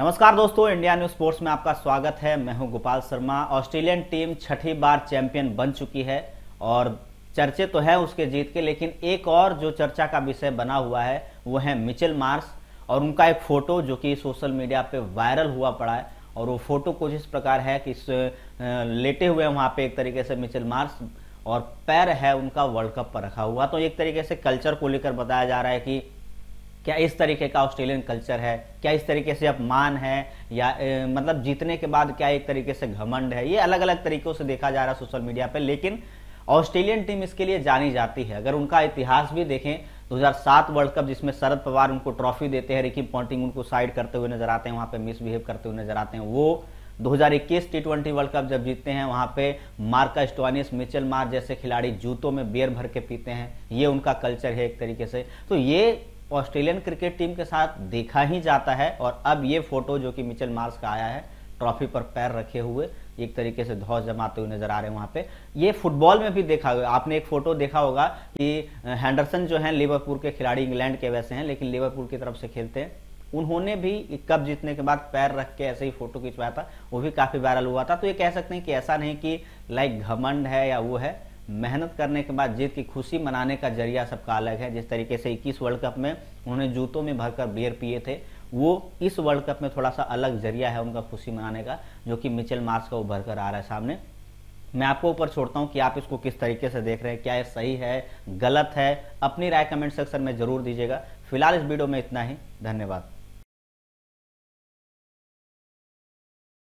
नमस्कार दोस्तों India news sports में आपका स्वागत है मैं हूं गोपाल शर्मा ऑस्ट्रेलियन टीम छठी बार चैंपियन बन चुकी है और चर्चे तो है उसके जीत के लेकिन एक और जो चर्चा का विषय बना हुआ है वो है मिचेल मार्स और उनका एक फ़ोटो जो कि सोशल मीडिया पे वायरल हुआ पड़ा है और वो फ़ोटो कुछ इस प्रकार है कि लेटे हुए वहाँ पे एक तरीके से मिचेल मार्स और पैर है उनका वर्ल्ड कप पर रखा हुआ तो एक तरीके से कल्चर को लेकर बताया जा रहा है कि क्या इस तरीके का ऑस्ट्रेलियन कल्चर है क्या इस तरीके से अपमान है या ए, मतलब जीतने के बाद क्या एक तरीके से घमंड है ये अलग अलग तरीकों से देखा जा रहा है सोशल मीडिया पर लेकिन ऑस्ट्रेलियन टीम इसके लिए जानी जाती है अगर उनका इतिहास भी देखें 2007 वर्ल्ड कप जिसमें शरद पवार उनको ट्रॉफी देते हैं रिकी पॉन्टिंग उनको साइड करते हुए नजर आते हैं वहां पे मिसबिहेव करते हुए नजर आते हैं वो 2021 टी ट्वेंटी वर्ल्ड कप जब जीतते हैं वहां पे मार्का स्टोनिस मिचेल मार जैसे खिलाड़ी जूतों में बेर भर के पीते हैं ये उनका कल्चर है एक तरीके से तो ये ऑस्ट्रेलियन क्रिकेट टीम के साथ देखा ही जाता है और अब ये फोटो जो कि मिचेल मार्स का आया है ट्रॉफी पर पैर रखे हुए एक तरीके से धौस जमाते हुए नजर आ रहे हैं वहां पे ये फुटबॉल में भी देखा हुआ आपने एक फोटो देखा होगा कि हैंडरसन जो है लिवरपूल के खिलाड़ी इंग्लैंड के वैसे हैं लेकिन लिवरपूल की तरफ से खेलते हैं उन्होंने भी कप जीतने के बाद पैर रख के ऐसे ही फोटो खिंचवाया था वो भी काफी वायरल हुआ था तो ये कह सकते हैं कि ऐसा नहीं कि लाइक घमंड है या वो है मेहनत करने के बाद जीत की खुशी मनाने का जरिया सबका अलग है जिस तरीके से इक्कीस वर्ल्ड कप में उन्होंने जूतों में भरकर बियर पिए थे वो इस वर्ल्ड कप में थोड़ा सा अलग जरिया है उनका खुशी मनाने का जो कि मिचेल मार्स का उभर कर आ रहा है सामने मैं आपको ऊपर छोड़ता हूँ कि आप इसको किस तरीके से देख रहे हैं क्या ये सही है गलत है अपनी राय कमेंट सेक्शन में ज़रूर दीजिएगा फिलहाल इस वीडियो में इतना ही धन्यवाद